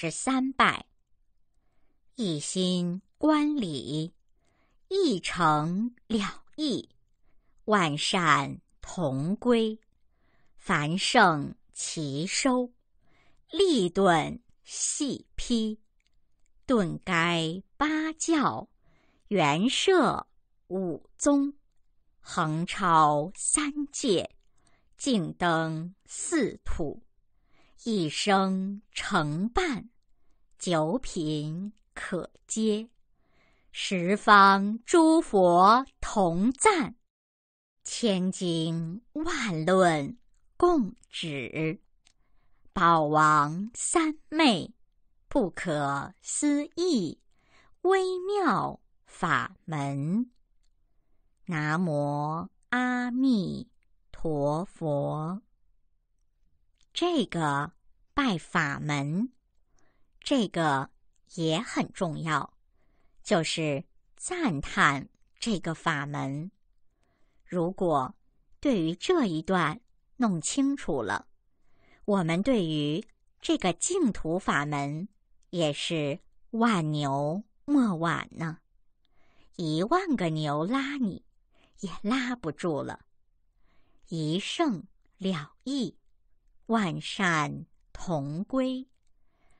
十三拜，一心观礼，一诚了义，万善同归，凡圣齐收，立顿细批，顿该八教，圆摄五宗，横超三界，径登四土。一生承办，九品可接，十方诸佛同赞，千经万论共指，宝王三昧，不可思议微妙法门。南无阿弥陀佛。这个拜法门，这个也很重要，就是赞叹这个法门。如果对于这一段弄清楚了，我们对于这个净土法门也是万牛莫挽呢，一万个牛拉你，也拉不住了，一圣了义。万善同归，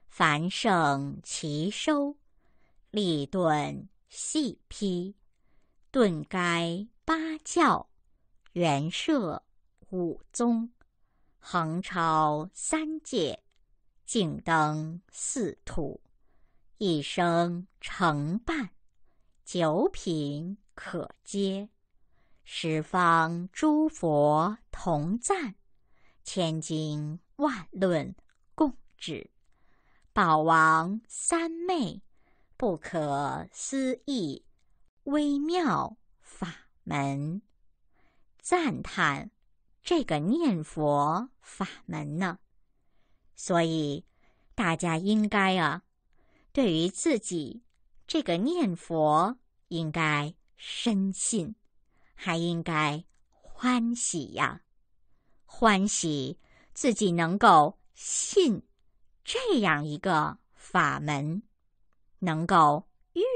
凡圣齐收；立顿细批，顿该八教，圆摄五宗，横超三界，净登四土，一生成半，九品可接，十方诸佛同赞。千经万论共指，宝王三昧，不可思议微妙法门，赞叹这个念佛法门呢。所以，大家应该啊，对于自己这个念佛，应该深信，还应该欢喜呀。欢喜自己能够信这样一个法门，能够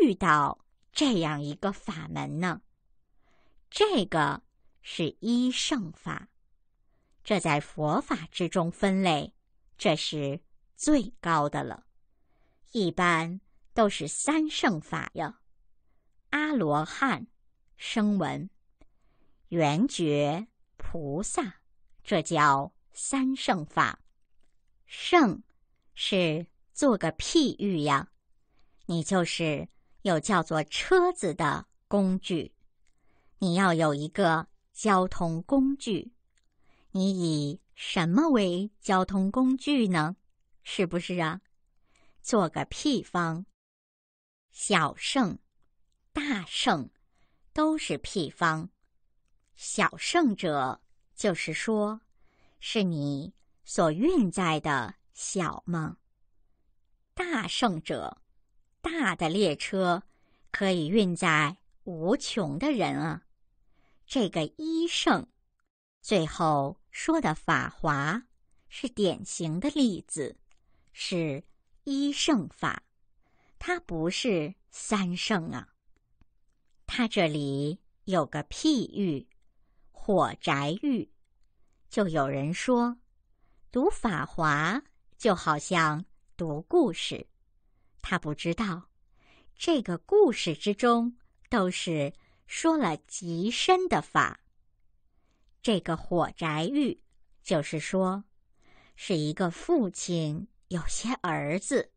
遇到这样一个法门呢？这个是一胜法，这在佛法之中分类，这是最高的了。一般都是三胜法呀：阿罗汉、声闻、圆觉、菩萨。这叫三圣法，圣是做个譬喻呀。你就是有叫做车子的工具，你要有一个交通工具。你以什么为交通工具呢？是不是啊？做个譬方，小圣、大圣都是譬方。小圣者。就是说，是你所运载的小梦。大圣者，大的列车可以运载无穷的人啊。这个一圣，最后说的法华是典型的例子，是一圣法，它不是三圣啊。他这里有个譬喻。火宅狱，就有人说，读《法华》就好像读故事。他不知道，这个故事之中都是说了极深的法。这个火宅狱，就是说，是一个父亲有些儿子，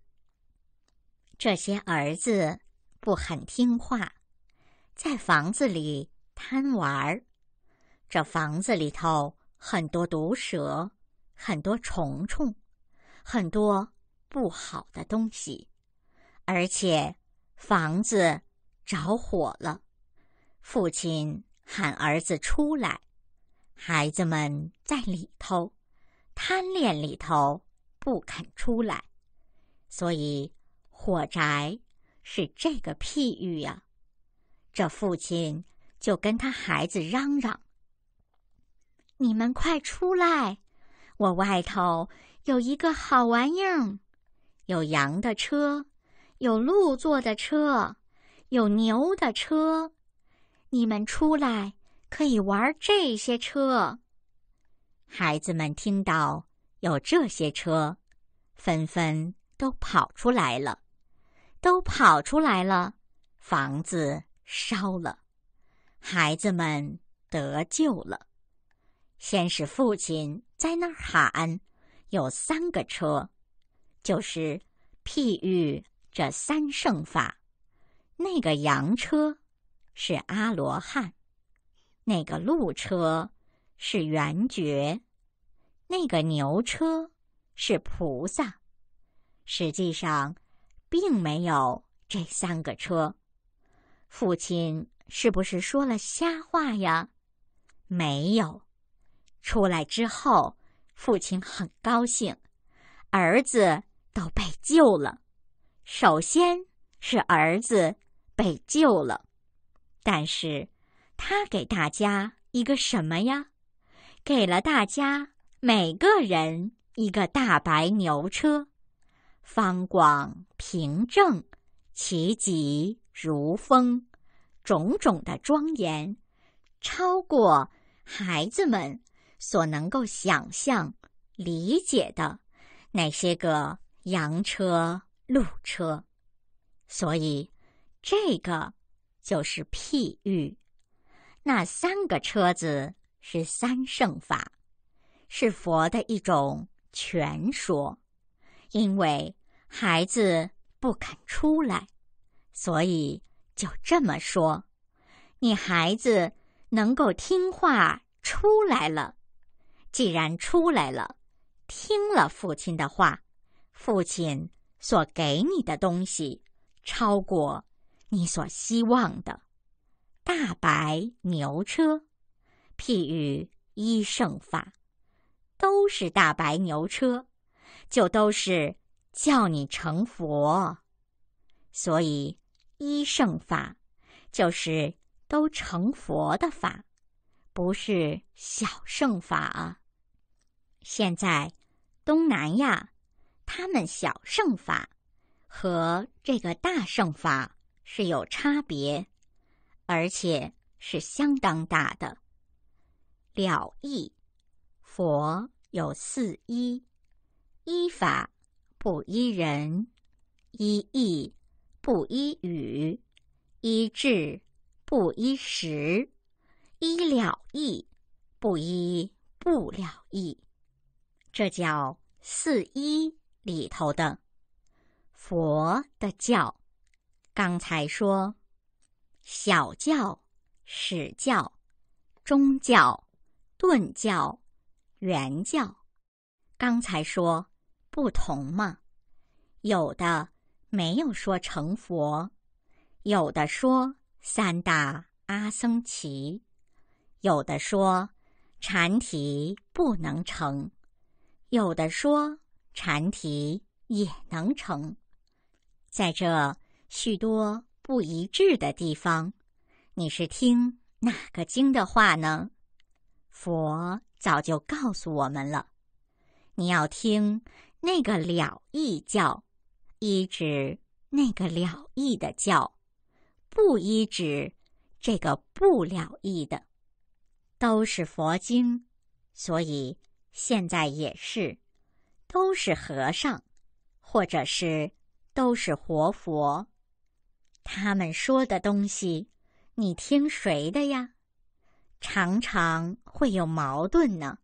这些儿子不很听话，在房子里贪玩儿。这房子里头很多毒蛇，很多虫虫，很多不好的东西，而且房子着火了。父亲喊儿子出来，孩子们在里头贪恋里头不肯出来，所以火宅是这个譬喻呀。这父亲就跟他孩子嚷嚷。你们快出来！我外头有一个好玩意儿，有羊的车，有鹿坐的车，有牛的车。你们出来可以玩这些车。孩子们听到有这些车，纷纷都跑出来了，都跑出来了。房子烧了，孩子们得救了。先是父亲在那儿喊：“有三个车，就是譬喻这三圣法。那个羊车是阿罗汉，那个鹿车是圆觉，那个牛车是菩萨。实际上，并没有这三个车。父亲是不是说了瞎话呀？没有。”出来之后，父亲很高兴，儿子都被救了。首先是儿子被救了，但是，他给大家一个什么呀？给了大家每个人一个大白牛车，方广平正，其疾如风，种种的庄严，超过孩子们。所能够想象、理解的那些个洋车、路车，所以这个就是譬喻。那三个车子是三圣法，是佛的一种全说。因为孩子不肯出来，所以就这么说。你孩子能够听话出来了。既然出来了，听了父亲的话，父亲所给你的东西，超过你所希望的，大白牛车，譬喻医圣法，都是大白牛车，就都是叫你成佛。所以医圣法，就是都成佛的法，不是小圣法。现在，东南亚，他们小圣法和这个大圣法是有差别，而且是相当大的。了义，佛有四依：依法不依人，依义不依语，依智不依时，依了义不依不了义。这叫四一里头的佛的教。刚才说小教、史教、中教、顿教、圆教，刚才说不同嘛。有的没有说成佛，有的说三大阿僧祇，有的说禅体不能成。有的说禅题也能成，在这许多不一致的地方，你是听哪个经的话呢？佛早就告诉我们了，你要听那个了义教，依指那个了义的教，不依指这个不了义的，都是佛经，所以。现在也是，都是和尚，或者是都是活佛，他们说的东西，你听谁的呀？常常会有矛盾呢，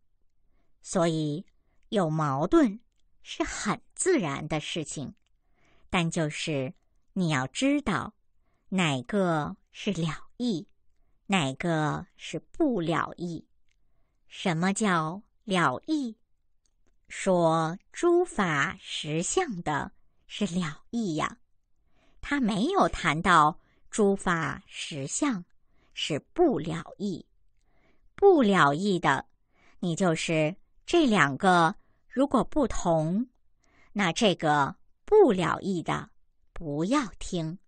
所以有矛盾是很自然的事情，但就是你要知道，哪个是了意，哪个是不了意。什么叫？了义，说诸法实相的是了义呀。他没有谈到诸法实相是不了义，不了义的，你就是这两个如果不同，那这个不了义的不要听，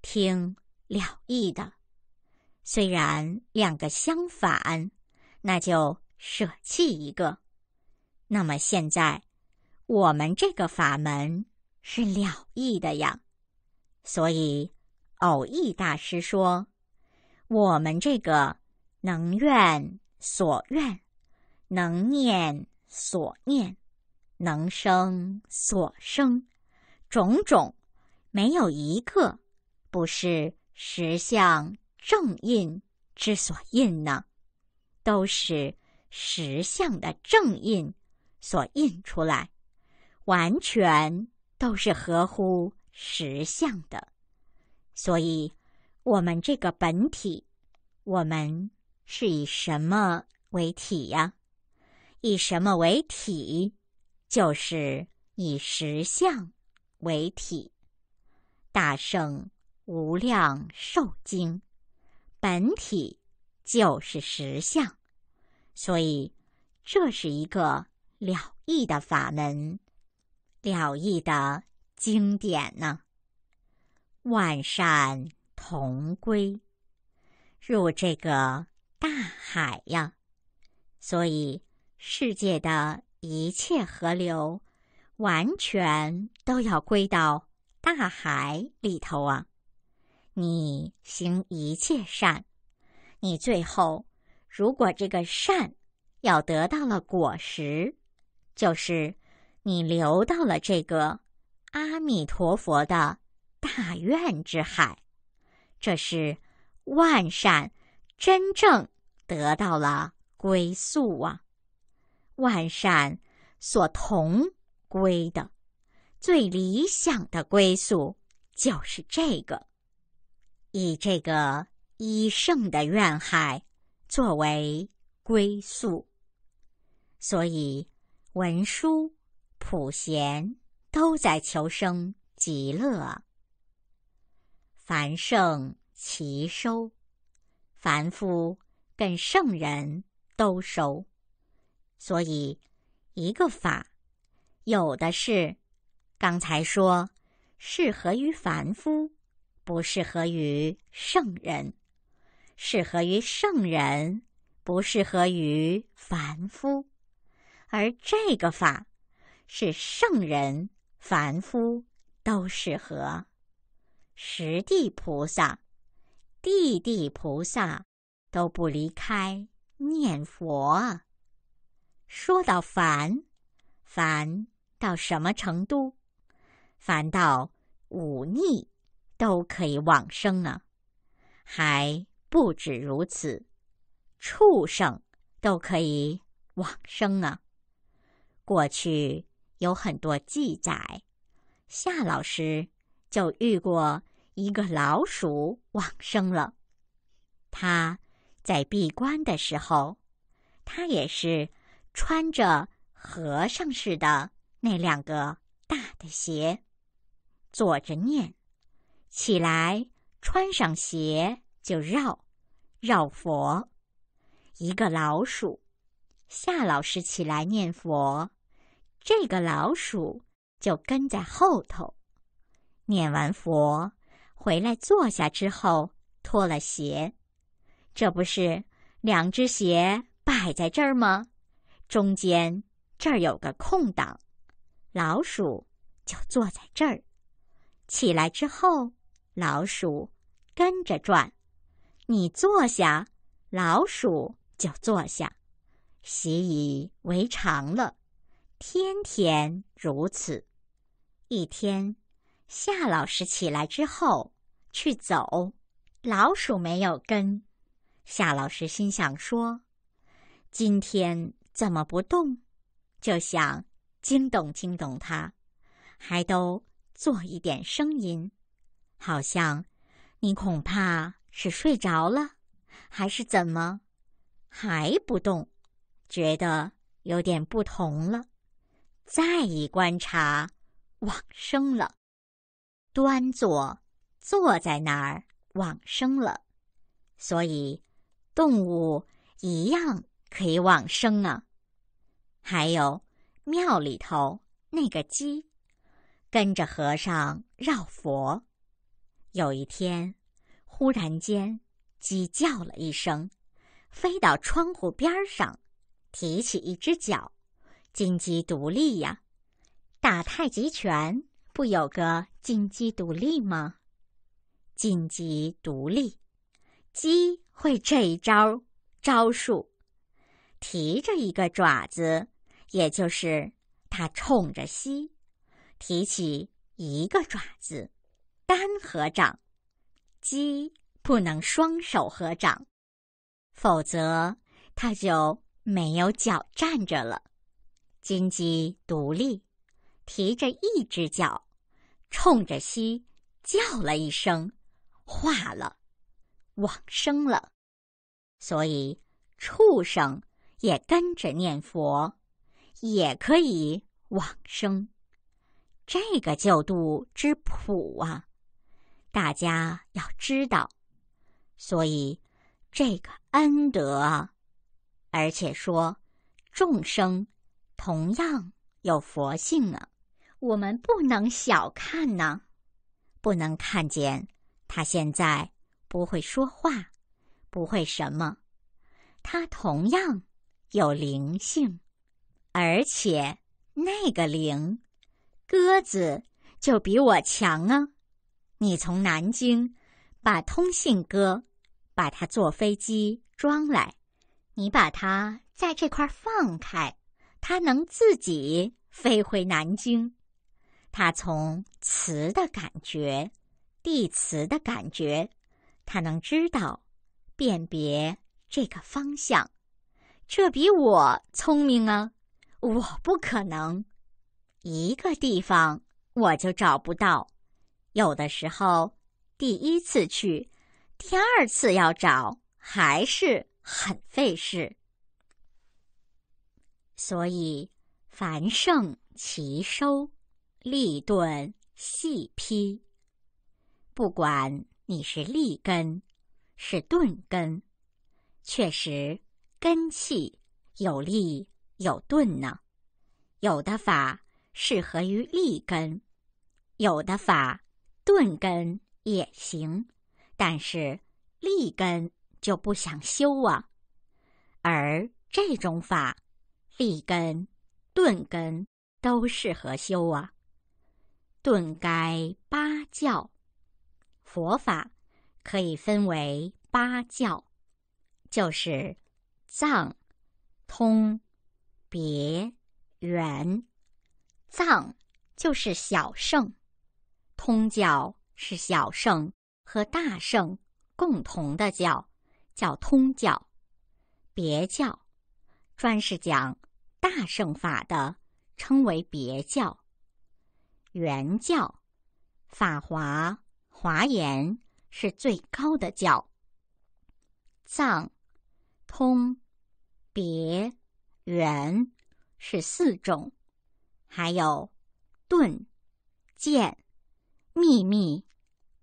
听了义的，虽然两个相反，那就。舍弃一个，那么现在我们这个法门是了义的呀。所以，偶义大师说，我们这个能愿所愿，能念所念，能生所生，种种没有一个不是实相正印之所印呢，都是。石像的正印所印出来，完全都是合乎石像的。所以，我们这个本体，我们是以什么为体呀？以什么为体？就是以石像为体。大圣无量寿经本体就是石像。所以，这是一个了义的法门，了义的经典呢。万善同归入这个大海呀。所以，世界的一切河流完全都要归到大海里头啊。你行一切善，你最后。如果这个善要得到了果实，就是你流到了这个阿弥陀佛的大愿之海，这是万善真正得到了归宿啊！万善所同归的最理想的归宿就是这个，以这个一圣的愿海。作为归宿，所以文殊、普贤都在求生极乐。凡圣齐收，凡夫跟圣人都收，所以一个法，有的是刚才说适合于凡夫，不适合于圣人。适合于圣人，不适合于凡夫。而这个法是圣人、凡夫都适合。十地菩萨、地地菩萨都不离开念佛。说到凡，凡到什么程度？凡到忤逆都可以往生呢？还？不止如此，畜生都可以往生啊！过去有很多记载，夏老师就遇过一个老鼠往生了。他在闭关的时候，他也是穿着和尚似的那两个大的鞋，坐着念，起来穿上鞋。就绕，绕佛，一个老鼠，夏老师起来念佛，这个老鼠就跟在后头。念完佛回来坐下之后，脱了鞋，这不是两只鞋摆在这儿吗？中间这儿有个空档，老鼠就坐在这儿。起来之后，老鼠跟着转。你坐下，老鼠就坐下，习以为常了，天天如此。一天，夏老师起来之后去走，老鼠没有跟。夏老师心想：说今天怎么不动？就想惊动惊动他，还都做一点声音，好像你恐怕。是睡着了，还是怎么？还不动，觉得有点不同了。再一观察，往生了。端坐坐在那儿，往生了。所以，动物一样可以往生啊。还有庙里头那个鸡，跟着和尚绕佛。有一天。忽然间，鸡叫了一声，飞到窗户边儿上，提起一只脚，金鸡独立呀！打太极拳不有个金鸡独立吗？金鸡独立，鸡会这一招招数，提着一个爪子，也就是它冲着西，提起一个爪子，单合掌。鸡不能双手合掌，否则它就没有脚站着了。金鸡独立，提着一只脚，冲着西叫了一声，化了，往生了。所以，畜生也跟着念佛，也可以往生。这个旧度之普啊！大家要知道，所以这个恩德啊，而且说，众生同样有佛性啊，我们不能小看呢，不能看见他现在不会说话，不会什么，他同样有灵性，而且那个灵，鸽子就比我强啊。你从南京把通信鸽，把它坐飞机装来，你把它在这块放开，它能自己飞回南京。它从磁的感觉，地磁的感觉，它能知道辨别这个方向。这比我聪明啊！我不可能一个地方我就找不到。有的时候，第一次去，第二次要找还是很费事。所以，凡胜其收，利钝细劈。不管你是利根，是钝根，确实，根气有利有钝呢。有的法适合于利根，有的法。钝根也行，但是立根就不想修啊。而这种法，立根、钝根都适合修啊。顿该八教佛法可以分为八教，就是藏、通、别、圆。藏就是小圣。通教是小圣和大圣共同的教，叫通教；别教专是讲大圣法的，称为别教；原教《法华》《华严》是最高的教。藏、通、别、圆是四种，还有顿、渐。秘密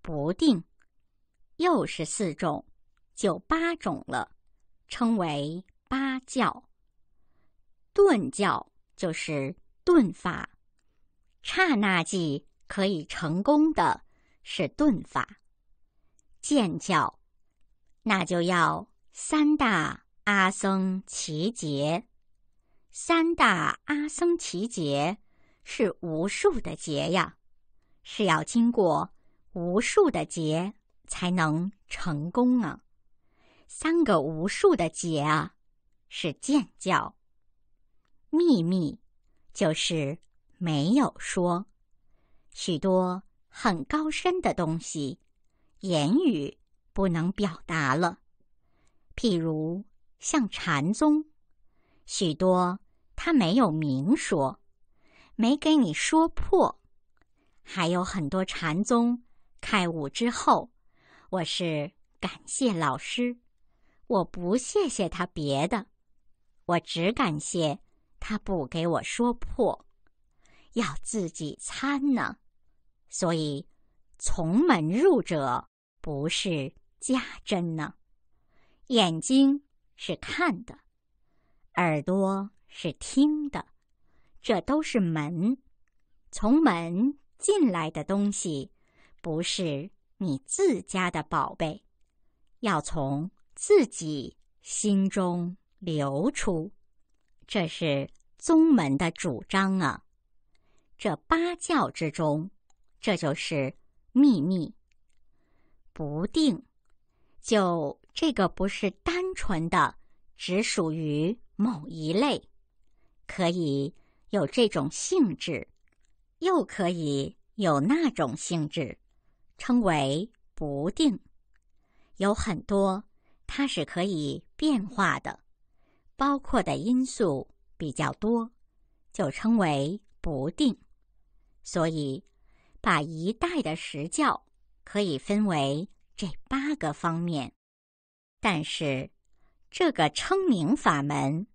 不定，又是四种，就八种了，称为八教。顿教就是顿法，刹那即可以成功的，是顿法。见教，那就要三大阿僧祇劫，三大阿僧祇劫是无数的劫呀。是要经过无数的劫才能成功啊！三个无数的劫啊，是见教秘密，就是没有说许多很高深的东西，言语不能表达了。譬如像禅宗，许多他没有明说，没给你说破。还有很多禅宗开悟之后，我是感谢老师，我不谢谢他别的，我只感谢他不给我说破，要自己参呢。所以从门入者不是家珍呢。眼睛是看的，耳朵是听的，这都是门。从门。进来的东西，不是你自家的宝贝，要从自己心中流出，这是宗门的主张啊。这八教之中，这就是秘密，不定。就这个不是单纯的，只属于某一类，可以有这种性质。又可以有那种性质，称为不定，有很多，它是可以变化的，包括的因素比较多，就称为不定。所以，把一代的实教可以分为这八个方面。但是，这个称名法门，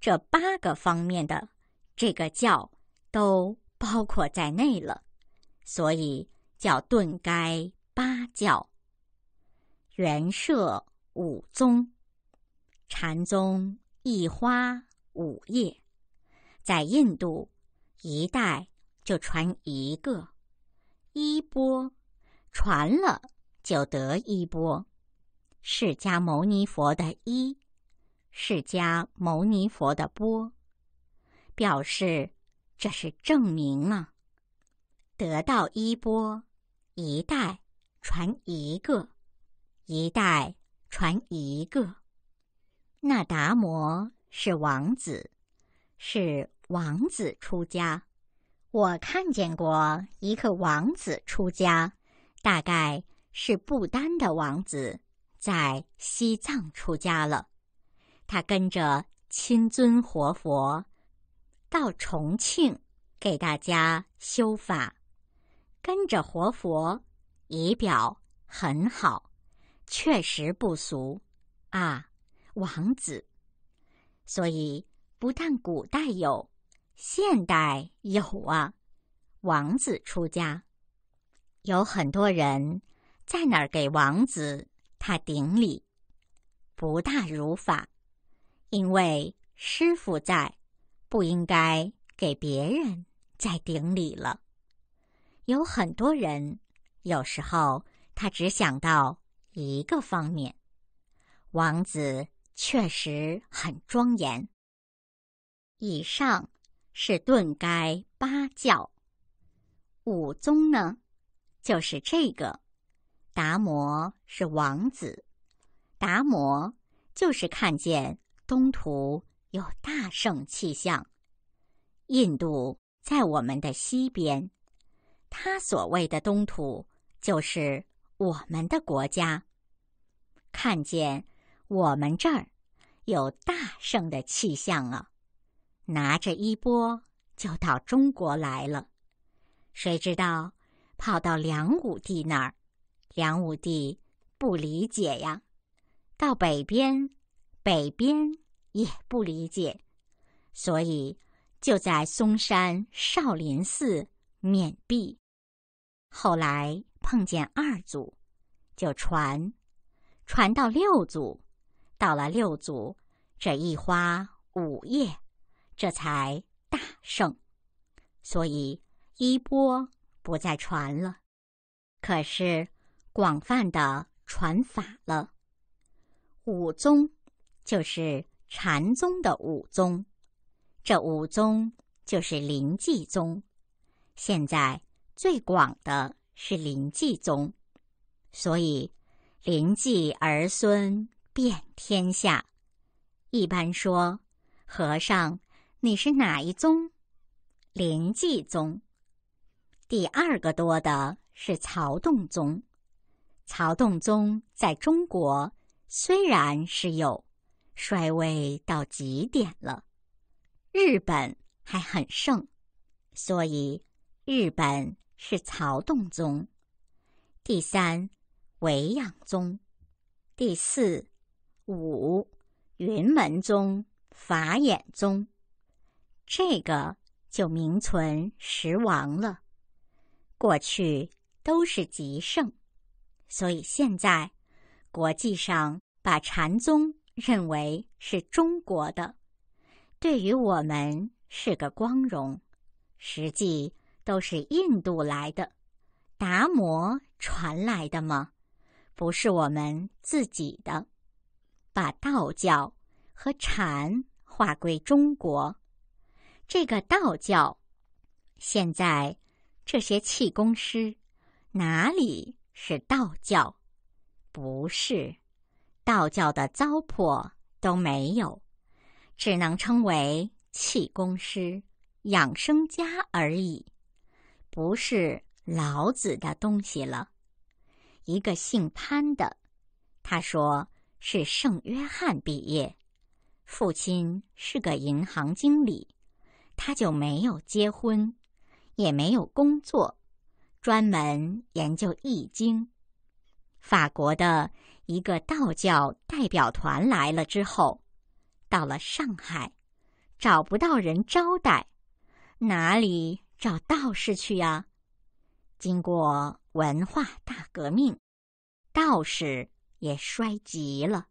这八个方面的这个教都。包括在内了，所以叫顿该八教，元摄五宗，禅宗一花五叶。在印度，一代就传一个，一波传了就得一波。释迦牟尼佛的一，释迦牟尼佛的波，表示。这是证明吗？得到衣钵，一代传一个，一代传一个。那达摩是王子，是王子出家。我看见过一个王子出家，大概是不丹的王子在西藏出家了，他跟着亲尊活佛。到重庆给大家修法，跟着活佛，仪表很好，确实不俗啊，王子。所以不但古代有，现代有啊，王子出家，有很多人在哪儿给王子他顶礼，不大如法，因为师傅在。不应该给别人再顶礼了。有很多人，有时候他只想到一个方面。王子确实很庄严。以上是顿该八教，五宗呢，就是这个。达摩是王子，达摩就是看见东土。有大圣气象，印度在我们的西边，他所谓的东土就是我们的国家。看见我们这儿有大圣的气象了，拿着衣钵就到中国来了。谁知道跑到梁武帝那儿，梁武帝不理解呀。到北边，北边。也不理解，所以就在嵩山少林寺面壁。后来碰见二祖，就传，传到六祖，到了六祖，这一花五叶，这才大盛。所以衣钵不再传了，可是广泛的传法了。五宗就是。禅宗的五宗，这五宗就是临济宗。现在最广的是临济宗，所以临济儿孙遍天下。一般说，和尚你是哪一宗？临济宗。第二个多的是曹洞宗。曹洞宗在中国虽然是有。衰微到极点了，日本还很盛，所以日本是曹洞宗、第三维养宗、第四五云门宗、法眼宗，这个就名存实亡了。过去都是极盛，所以现在国际上把禅宗。认为是中国的，对于我们是个光荣，实际都是印度来的，达摩传来的吗？不是我们自己的，把道教和禅划归中国，这个道教，现在这些气功师哪里是道教？不是。道教的糟粕都没有，只能称为气功师、养生家而已，不是老子的东西了。一个姓潘的，他说是圣约翰毕业，父亲是个银行经理，他就没有结婚，也没有工作，专门研究易经。法国的。一个道教代表团来了之后，到了上海，找不到人招待，哪里找道士去呀？经过文化大革命，道士也衰极了，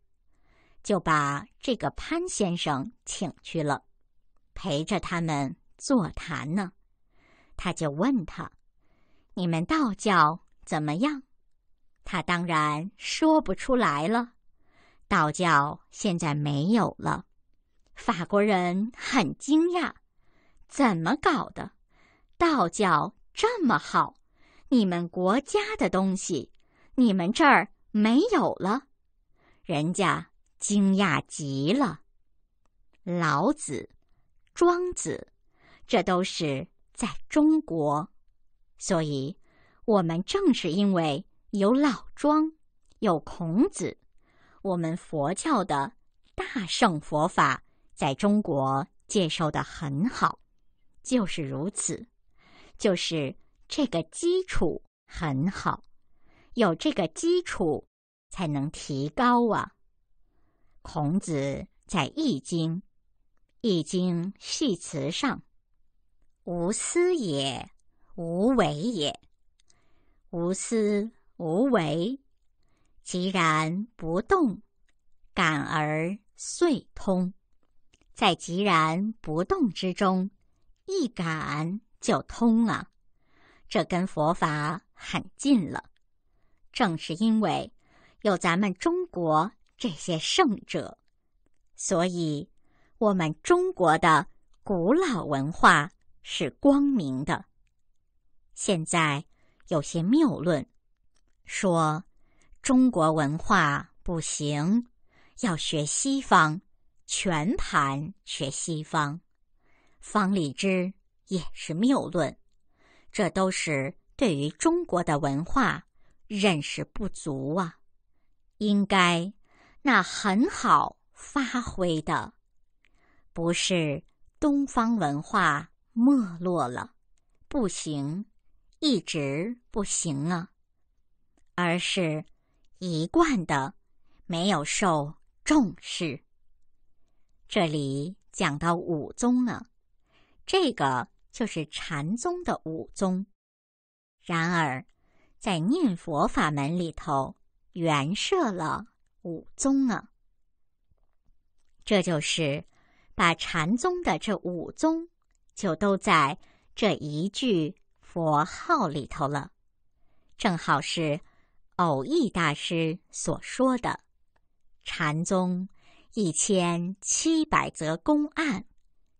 就把这个潘先生请去了，陪着他们座谈呢。他就问他：“你们道教怎么样？”他当然说不出来了。道教现在没有了。法国人很惊讶，怎么搞的？道教这么好，你们国家的东西，你们这儿没有了，人家惊讶极了。老子、庄子，这都是在中国，所以我们正是因为。有老庄，有孔子，我们佛教的大圣佛法在中国介绍的很好，就是如此，就是这个基础很好，有这个基础才能提高啊。孔子在《易经》《易经》系辞上，无私也，无为也，无私。无为，即然不动，感而遂通。在即然不动之中，一感就通了。这跟佛法很近了。正是因为有咱们中国这些圣者，所以我们中国的古老文化是光明的。现在有些谬论。说中国文化不行，要学西方，全盘学西方。方立之也是谬论，这都是对于中国的文化认识不足啊。应该那很好发挥的，不是东方文化没落了，不行，一直不行啊。而是，一贯的没有受重视。这里讲到五宗了，这个就是禅宗的五宗。然而，在念佛法门里头，原设了五宗呢。这就是把禅宗的这五宗，就都在这一句佛号里头了，正好是。偶益大师所说的禅宗一千七百则公案，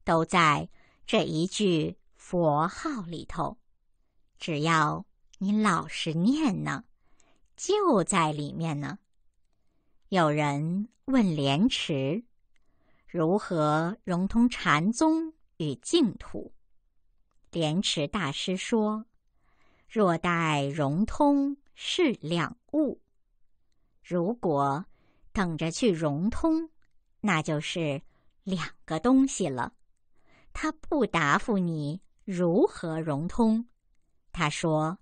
都在这一句佛号里头。只要你老实念呢，就在里面呢。有人问莲池如何融通禅宗与净土，莲池大师说：“若待融通。”是两物，如果等着去融通，那就是两个东西了。他不答复你如何融通。他说，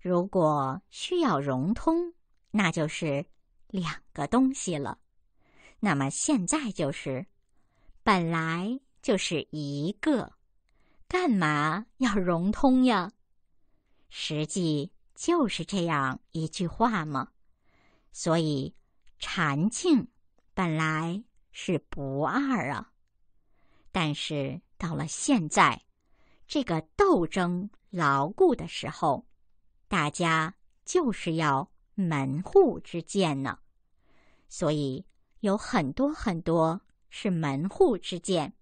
如果需要融通，那就是两个东西了。那么现在就是本来就是一个，干嘛要融通呀？实际。就是这样一句话吗？所以禅境本来是不二啊，但是到了现在，这个斗争牢固的时候，大家就是要门户之见呢。所以有很多很多是门户之见，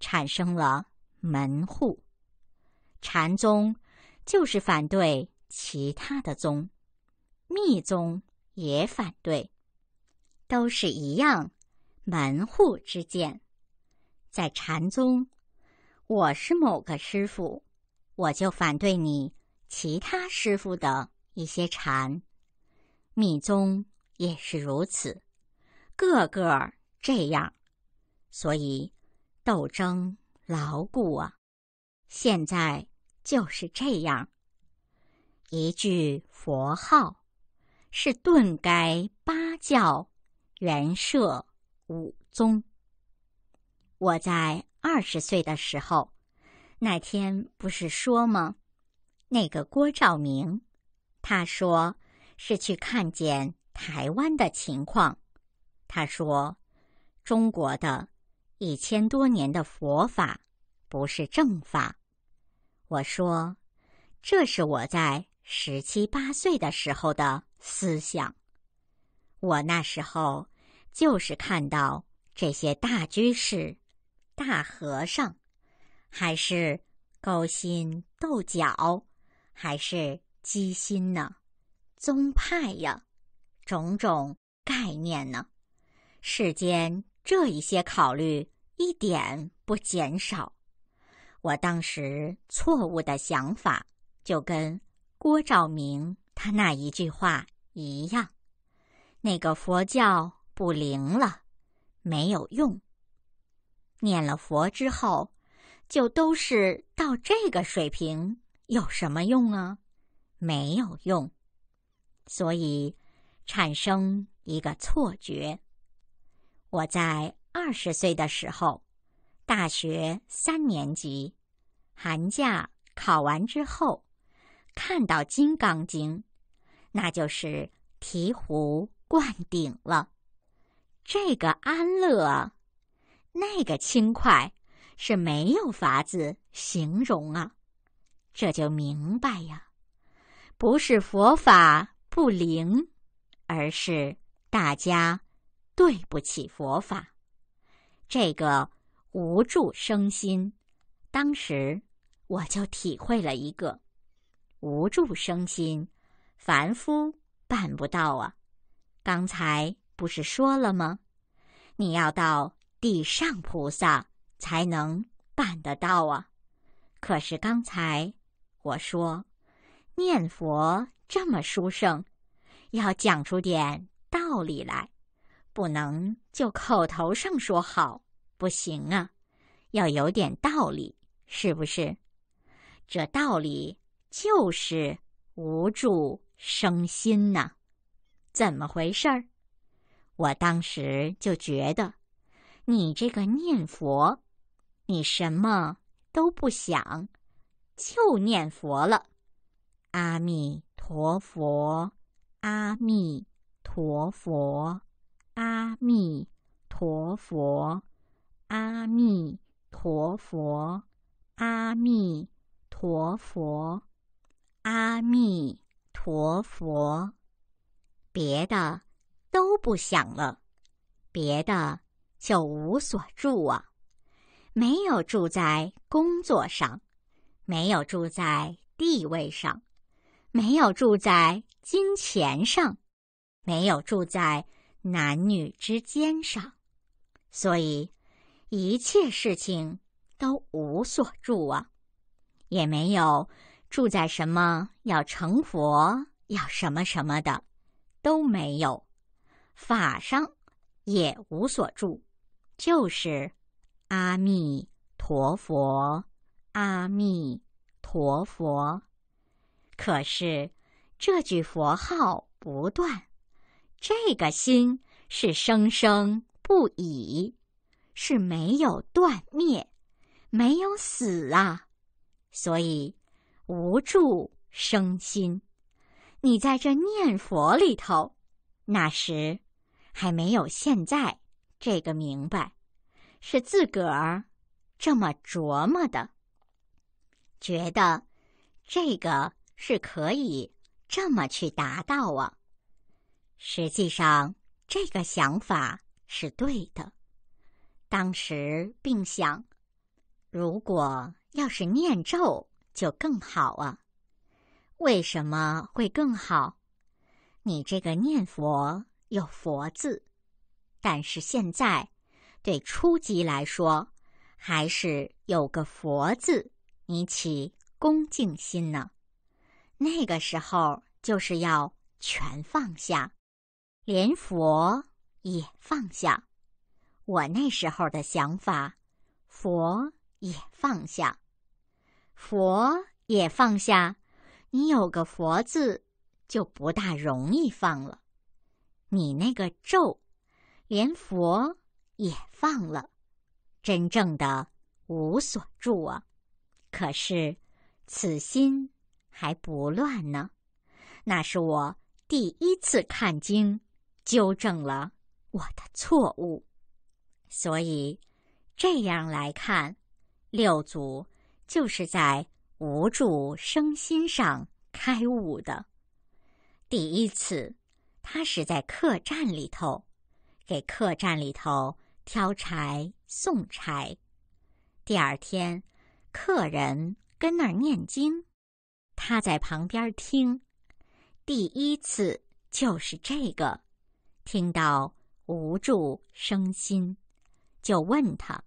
产生了门户。禅宗就是反对。其他的宗，密宗也反对，都是一样，门户之见。在禅宗，我是某个师傅，我就反对你其他师傅的一些禅；密宗也是如此，个个这样，所以斗争牢固啊！现在就是这样。一句佛号，是顿该八教，元摄五宗。我在二十岁的时候，那天不是说吗？那个郭兆明，他说是去看见台湾的情况。他说，中国的一千多年的佛法不是正法。我说，这是我在。十七八岁的时候的思想，我那时候就是看到这些大居士、大和尚，还是勾心斗角，还是鸡心呢？宗派呀，种种概念呢？世间这一些考虑一点不减少。我当时错误的想法就跟。郭兆明，他那一句话一样，那个佛教不灵了，没有用。念了佛之后，就都是到这个水平，有什么用呢？没有用。所以，产生一个错觉。我在二十岁的时候，大学三年级，寒假考完之后。看到《金刚经》，那就是醍醐灌顶了。这个安乐，那个轻快，是没有法子形容啊。这就明白呀，不是佛法不灵，而是大家对不起佛法。这个无助生心，当时我就体会了一个。无助生心，凡夫办不到啊！刚才不是说了吗？你要到地上菩萨才能办得到啊！可是刚才我说，念佛这么殊胜，要讲出点道理来，不能就口头上说好，不行啊！要有点道理，是不是？这道理。就是无助生心呐，怎么回事儿？我当时就觉得，你这个念佛，你什么都不想，就念佛了。阿弥陀佛，阿弥陀佛，阿弥陀佛，阿弥陀佛，阿弥陀佛。阿弥陀佛，别的都不想了，别的就无所住啊！没有住在工作上，没有住在地位上，没有住在金钱上，没有住在男女之间上，所以一切事情都无所住啊，也没有。住在什么要成佛，要什么什么的，都没有，法上也无所住，就是阿弥陀佛，阿弥陀佛。可是这句佛号不断，这个心是生生不已，是没有断灭，没有死啊，所以。无助生心，你在这念佛里头，那时还没有现在这个明白，是自个儿这么琢磨的，觉得这个是可以这么去达到啊。实际上，这个想法是对的。当时并想，如果要是念咒。就更好啊！为什么会更好？你这个念佛有佛字，但是现在对初级来说，还是有个佛字，你起恭敬心呢。那个时候就是要全放下，连佛也放下。我那时候的想法，佛也放下。佛也放下，你有个佛字，就不大容易放了。你那个咒，连佛也放了，真正的无所住啊。可是此心还不乱呢，那是我第一次看经，纠正了我的错误。所以这样来看，六祖。就是在无助生心上开悟的。第一次，他是在客栈里头，给客栈里头挑柴送柴。第二天，客人跟那儿念经，他在旁边听。第一次就是这个，听到无助生心，就问他：“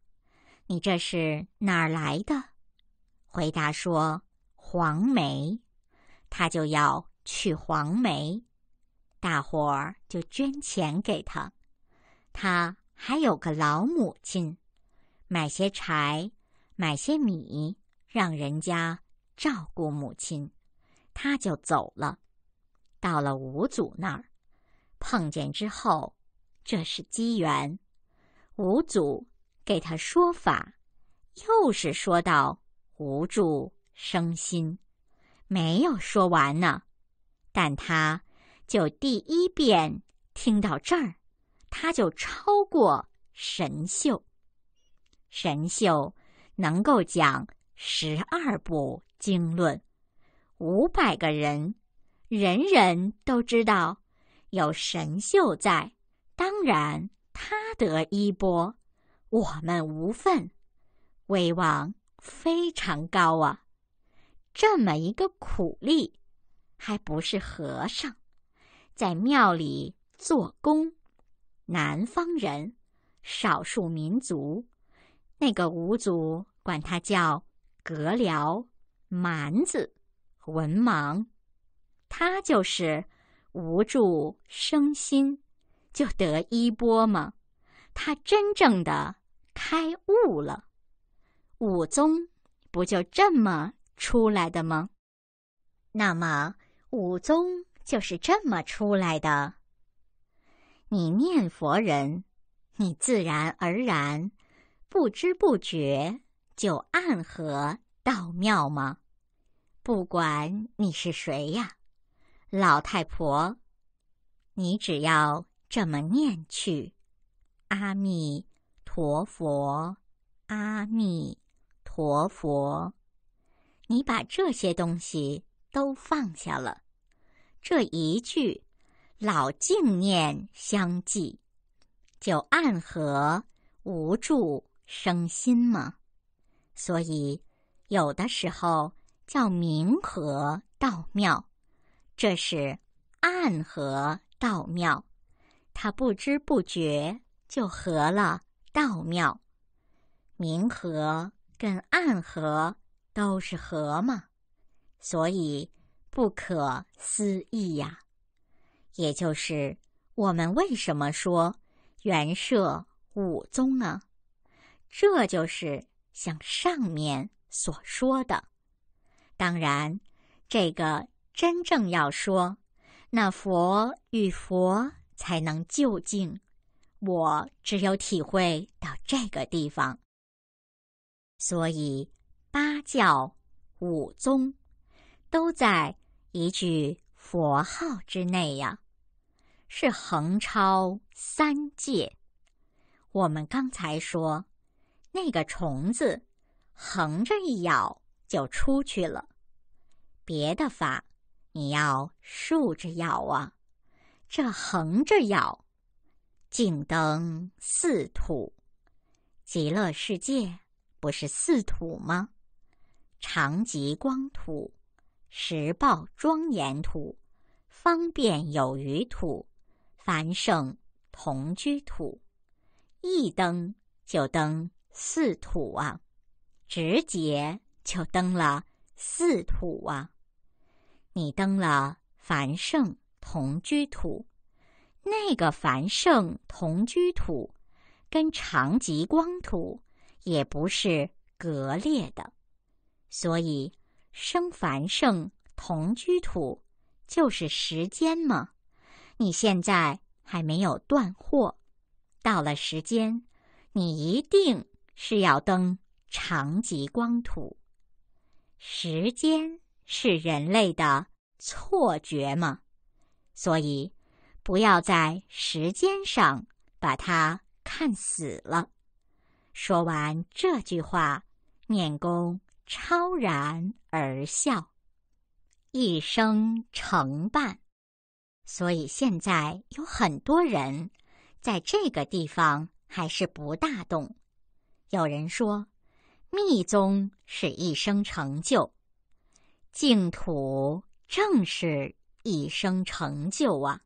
你这是哪儿来的？”回答说：“黄梅，他就要去黄梅，大伙儿就捐钱给他。他还有个老母亲，买些柴，买些米，让人家照顾母亲。他就走了，到了五祖那儿，碰见之后，这是机缘。五祖给他说法，又是说到。”无助生心，没有说完呢，但他就第一遍听到这儿，他就超过神秀。神秀能够讲十二部经论，五百个人人人都知道有神秀在，当然他得衣钵，我们无份。魏王。非常高啊！这么一个苦力，还不是和尚，在庙里做工。南方人，少数民族，那个五祖管他叫“格辽蛮子”，文盲。他就是无助生心，就得衣钵嘛。他真正的开悟了。武宗不就这么出来的吗？那么武宗就是这么出来的。你念佛人，你自然而然、不知不觉就暗合道妙吗？不管你是谁呀，老太婆，你只要这么念去：阿弥陀佛，阿弥。活佛，你把这些东西都放下了，这一句“老净念相继”，就暗合无住生心吗？所以，有的时候叫明和道妙，这是暗合道妙，他不知不觉就合了道妙，明和。跟暗合都是合嘛，所以不可思议呀。也就是我们为什么说元设五宗呢？这就是像上面所说的。当然，这个真正要说，那佛与佛才能就近。我只有体会到这个地方。所以，八教五宗都在一句佛号之内呀，是横超三界。我们刚才说，那个虫子横着一咬就出去了，别的法你要竖着咬啊。这横着咬，净登四土，极乐世界。不是四土吗？长吉光土、时报庄严土、方便有余土、繁盛同居土，一登就登四土啊！直接就登了四土啊！你登了繁盛同居土，那个繁盛同居土跟长吉光土。也不是割裂的，所以生繁盛同居土就是时间吗？你现在还没有断货，到了时间，你一定是要登长极光土。时间是人类的错觉吗？所以，不要在时间上把它看死了。说完这句话，念公超然而笑，一生成办。所以现在有很多人在这个地方还是不大懂。有人说，密宗是一生成就，净土正是一生成就啊。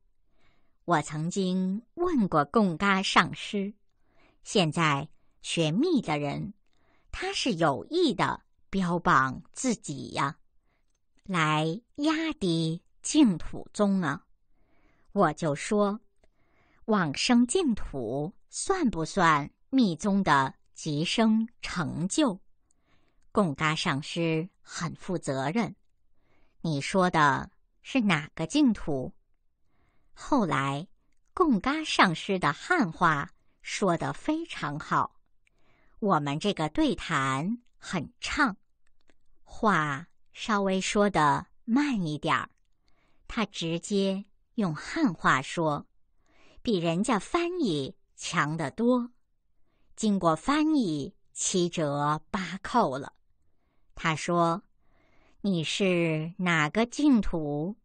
我曾经问过贡嘎上师，现在。玄密的人，他是有意的标榜自己呀，来压低净土宗啊！我就说，往生净土算不算密宗的极生成就？贡嘎上师很负责任，你说的是哪个净土？后来，贡嘎上师的汉话说的非常好。我们这个对谈很畅，话稍微说的慢一点儿。他直接用汉话说，比人家翻译强得多。经过翻译七折八扣了。他说：“你是哪个净土？”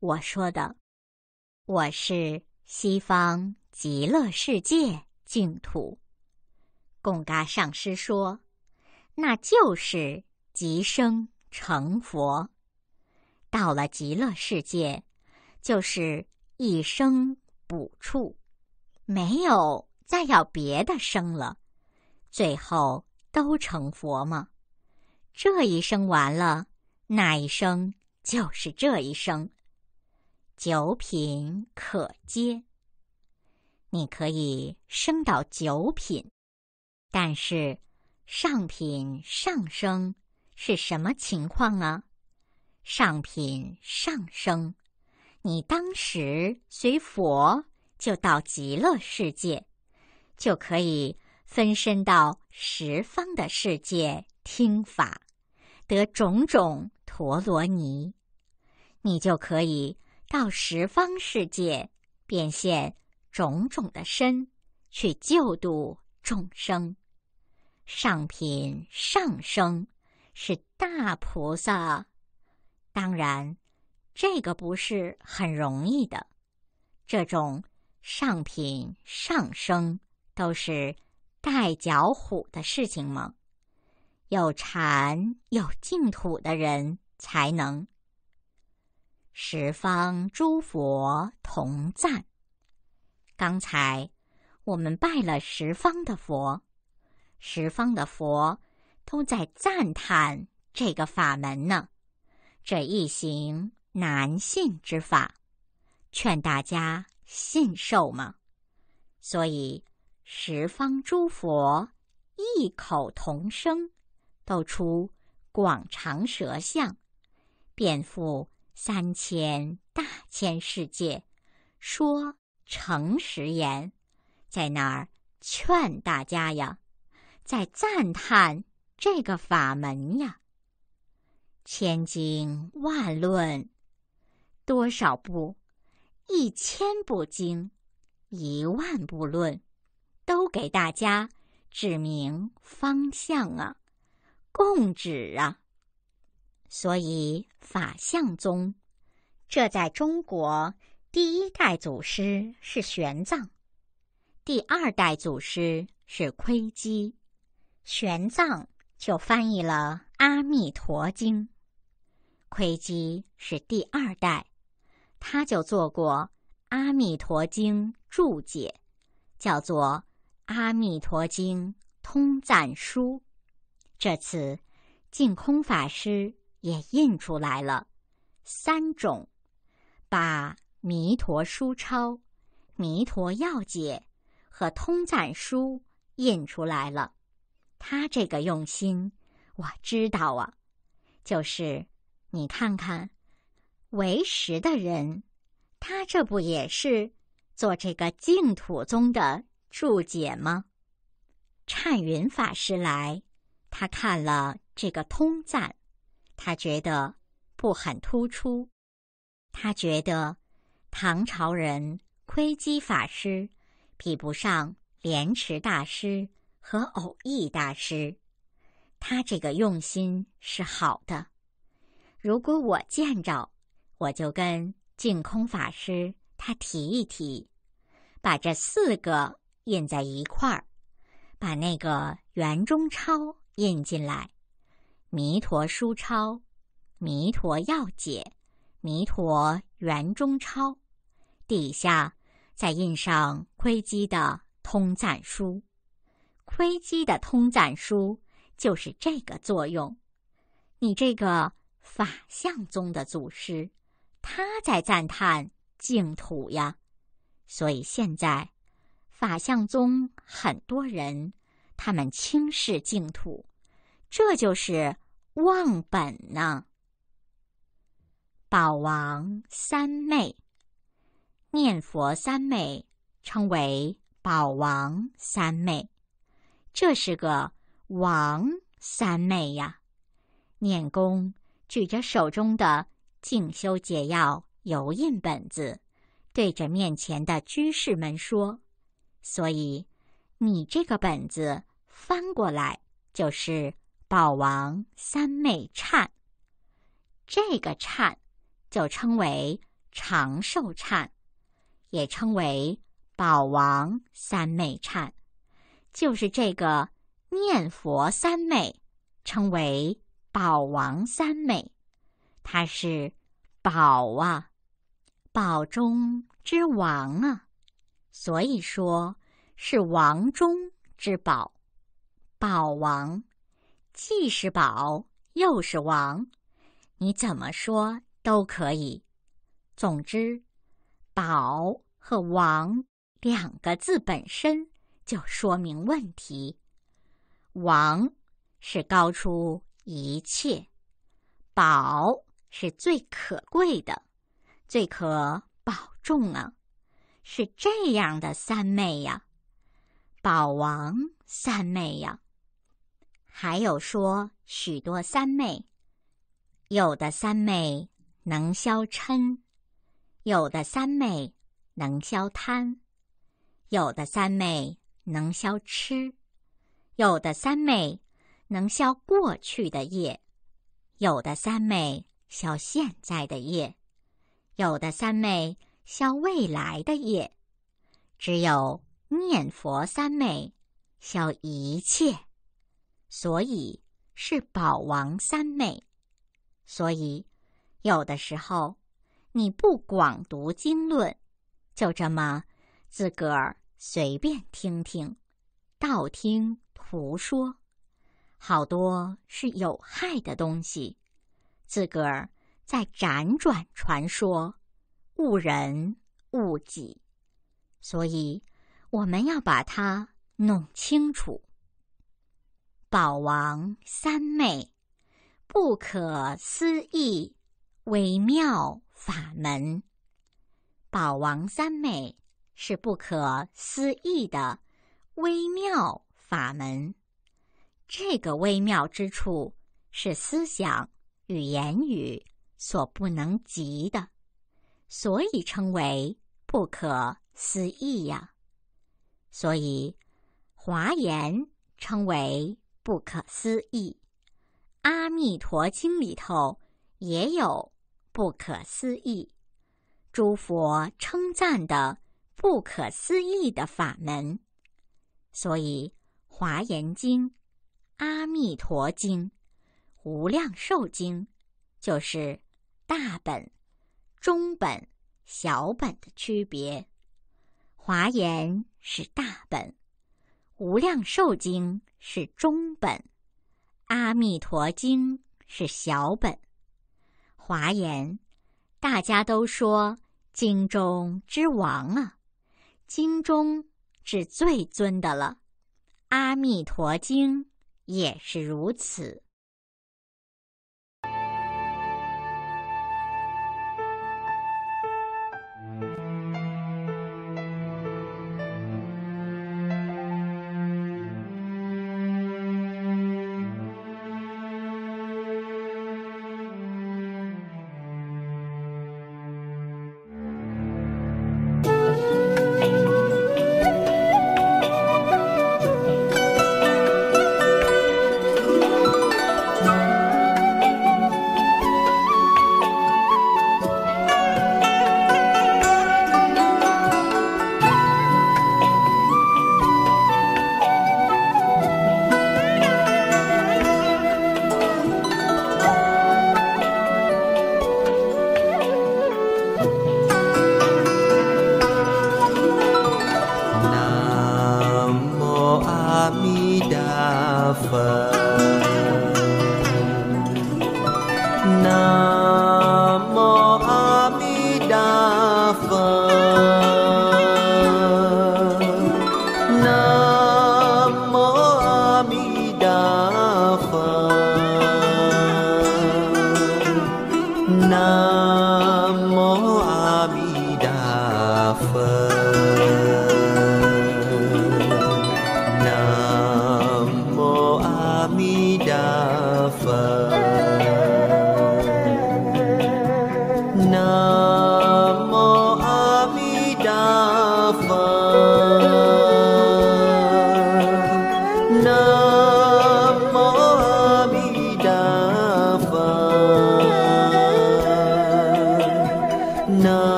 我说的，我是西方极乐世界净土。贡嘎上师说：“那就是即生成佛，到了极乐世界，就是一生补处，没有再要别的生了。最后都成佛嘛。这一生完了，那一生就是这一生，九品可接。你可以升到九品。”但是，上品上升是什么情况啊？上品上升，你当时随佛就到极乐世界，就可以分身到十方的世界听法，得种种陀罗尼，你就可以到十方世界变现种种的身去救度。众生，上品上生是大菩萨，当然，这个不是很容易的。这种上品上生都是带脚虎的事情吗？有禅有净土的人才能。十方诸佛同赞，刚才。我们拜了十方的佛，十方的佛都在赞叹这个法门呢。这一行难信之法，劝大家信受嘛。所以十方诸佛异口同声，都出广长舌相，遍覆三千大千世界，说诚实言。在那儿劝大家呀，在赞叹这个法门呀。千经万论，多少部，一千部经，一万部论，都给大家指明方向啊，供指啊。所以法相宗，这在中国第一代祖师是玄奘。第二代祖师是窥基，玄奘就翻译了《阿弥陀经》。窥基是第二代，他就做过《阿弥陀经》注解，叫做《阿弥陀经通赞书》。这次净空法师也印出来了三种：把《弥陀书钞》《弥陀要解》。和通赞书印出来了，他这个用心我知道啊。就是你看看，为时的人，他这不也是做这个净土宗的注解吗？忏云法师来，他看了这个通赞，他觉得不很突出。他觉得，唐朝人窥基法师。比不上莲池大师和偶益大师，他这个用心是好的。如果我见着，我就跟净空法师他提一提，把这四个印在一块儿，把那个圆中钞印进来，弥陀书钞、弥陀要解、弥陀圆中钞底下。再印上窥基的通赞书，窥基的通赞书就是这个作用。你这个法相宗的祖师，他在赞叹净土呀。所以现在法相宗很多人，他们轻视净土，这就是忘本呢。宝王三昧。念佛三昧称为宝王三昧，这是个王三昧呀！念功举着手中的静修解药油印本子，对着面前的居士们说：“所以，你这个本子翻过来就是宝王三昧忏，这个忏就称为长寿忏。”也称为宝王三昧颤，就是这个念佛三昧称为宝王三昧，它是宝啊，宝中之王啊，所以说，是王中之宝，宝王既是宝，又是王，你怎么说都可以，总之。宝和王两个字本身就说明问题。王是高出一切，宝是最可贵的，最可保重啊！是这样的三妹呀，宝王三妹呀，还有说许多三妹，有的三妹能消嗔。有的三昧能消贪，有的三昧能消痴，有的三昧能消过去的业，有的三昧消现在的业，有的三昧消未来的业。只有念佛三昧消一切，所以是宝王三昧。所以，有的时候。你不广读经论，就这么自个儿随便听听，道听途说，好多是有害的东西，自个儿在辗转传说，误人误己。所以，我们要把它弄清楚。宝王三昧，不可思议，微妙。法门，宝王三昧是不可思议的微妙法门。这个微妙之处是思想与言语所不能及的，所以称为不可思议呀。所以，《华严》称为不可思议，《阿弥陀经》里头也有。不可思议，诸佛称赞的不可思议的法门，所以《华严经》《阿弥陀经》《无量寿经》就是大本、中本、小本的区别，《华严》是大本，《无量寿经》是中本，《阿弥陀经》是小本。华严，大家都说经中之王啊，经中是最尊的了，阿弥陀经也是如此。